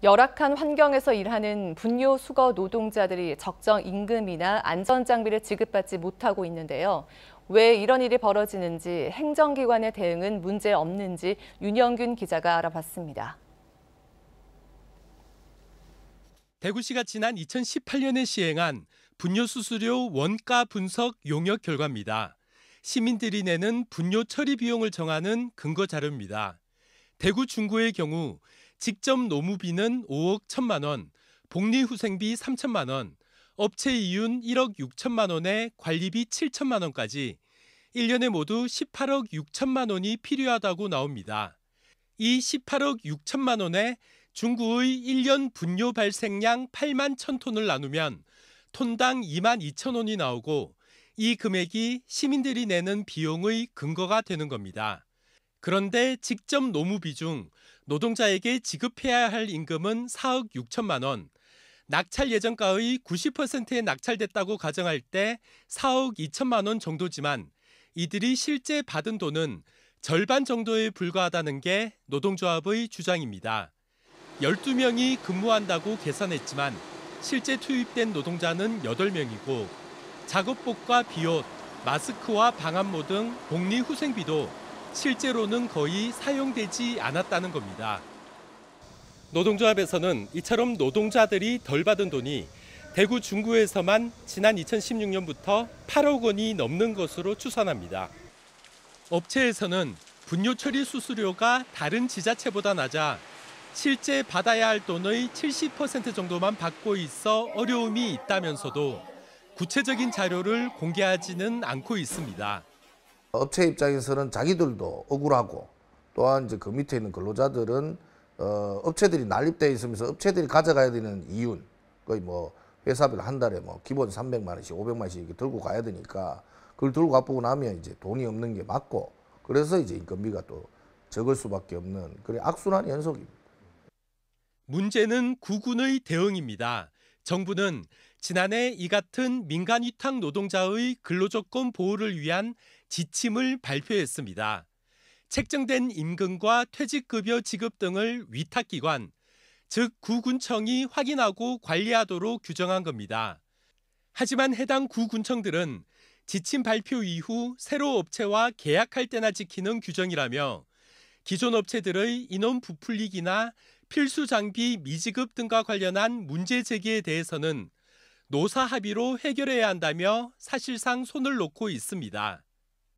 열악한 환경에서 일하는 분뇨 수거 노동자들이 적정 임금이나 안전 장비를 지급받지 못하고 있는데요. 왜 이런 일이 벌어지는지 행정기관의 대응은 문제 없는지 윤영균 기자가 알아봤습니다. 대구시가 지난 2018년에 시행한 분뇨 수수료 원가 분석 용역 결과입니다. 시민들이 내는 분뇨 처리 비용을 정하는 근거 자료입니다. 대구 중구의 경우 직접 노무비는 5억 1천만 원, 복리후생비 3천만 원, 업체 이윤 1억 6천만 원에 관리비 7천만 원까지 1년에 모두 18억 6천만 원이 필요하다고 나옵니다. 이 18억 6천만 원에 중국의 1년 분뇨 발생량 8만 1톤을 천 나누면 톤당 2만 2천 원이 나오고 이 금액이 시민들이 내는 비용의 근거가 되는 겁니다. 그런데 직접 노무비 중 노동자에게 지급해야 할 임금은 4억 6천만 원, 낙찰 예정가의 90%에 낙찰됐다고 가정할 때 4억 2천만 원 정도지만 이들이 실제 받은 돈은 절반 정도에 불과하다는 게 노동조합의 주장입니다. 12명이 근무한다고 계산했지만 실제 투입된 노동자는 8명이고 작업복과 비옷, 마스크와 방안모 등 복리 후생비도 실제로는 거의 사용되지 않았다는 겁니다. 노동조합에서는 이처럼 노동자들이 덜 받은 돈이 대구 중구에서만 지난 2016년부터 8억 원이 넘는 것으로 추산합니다. 업체에서는 분뇨 처리 수수료가 다른 지자체보다 낮아 실제 받아야 할 돈의 70% 정도만 받고 있어 어려움이 있다면서도 구체적인 자료를 공개하지는 않고 있습니다. 업체 입장에서는 자기들도 억울하고 또한 이제 그 밑에 있는 근로자들은 어, 업체들이 난립되어 있으면서 업체들이 가져가야 되는 이윤 거의 뭐 회사비를 한 달에 뭐 기본 300만 원씩 500만 원씩 이렇게 들고 가야 되니까 그걸 들고 가보고 나면 이제 돈이 없는 게 맞고 그래서 이제 인건비가 또 적을 수밖에 없는 그런 악순환 연속입니다. 문제는 구군의 대응입니다. 정부는 지난해 이 같은 민간 위탁 노동자의 근로조건 보호를 위한 지침을 발표했습니다. 책정된 임금과 퇴직급여 지급 등을 위탁기관, 즉 구군청이 확인하고 관리하도록 규정한 겁니다. 하지만 해당 구군청들은 지침 발표 이후 새로 업체와 계약할 때나 지키는 규정이라며 기존 업체들의 인원 부풀리기나 필수 장비 미지급 등과 관련한 문제 제기에 대해서는 노사 합의로 해결해야 한다며 사실상 손을 놓고 있습니다.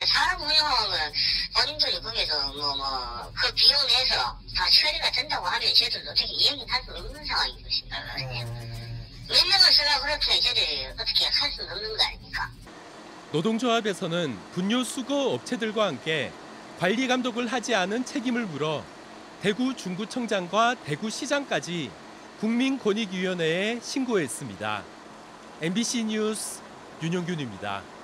사람 운영은 본인들 거기서 뭐, 뭐, 그 비용 내서 다 처리가 된다고 하면 저들도 어떻게 이야는할수 없는 상황인 것인가. 음... 몇 명을 쓰라 그렇게 저들이 어떻게 할수 없는 거 아닙니까? 노동조합에서는 분뇨 수거 업체들과 함께 관리 감독을 하지 않은 책임을 물어 대구 중구청장과 대구시장까지 국민권익위원회에 신고했습니다. MBC 뉴스 윤용균입니다.